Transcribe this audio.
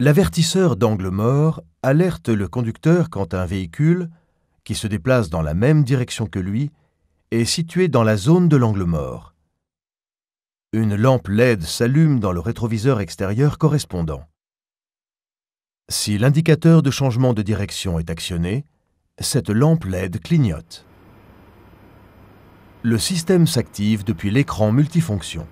L'avertisseur d'angle mort alerte le conducteur quand un véhicule, qui se déplace dans la même direction que lui, est situé dans la zone de l'angle mort. Une lampe LED s'allume dans le rétroviseur extérieur correspondant. Si l'indicateur de changement de direction est actionné, cette lampe LED clignote. Le système s'active depuis l'écran multifonction.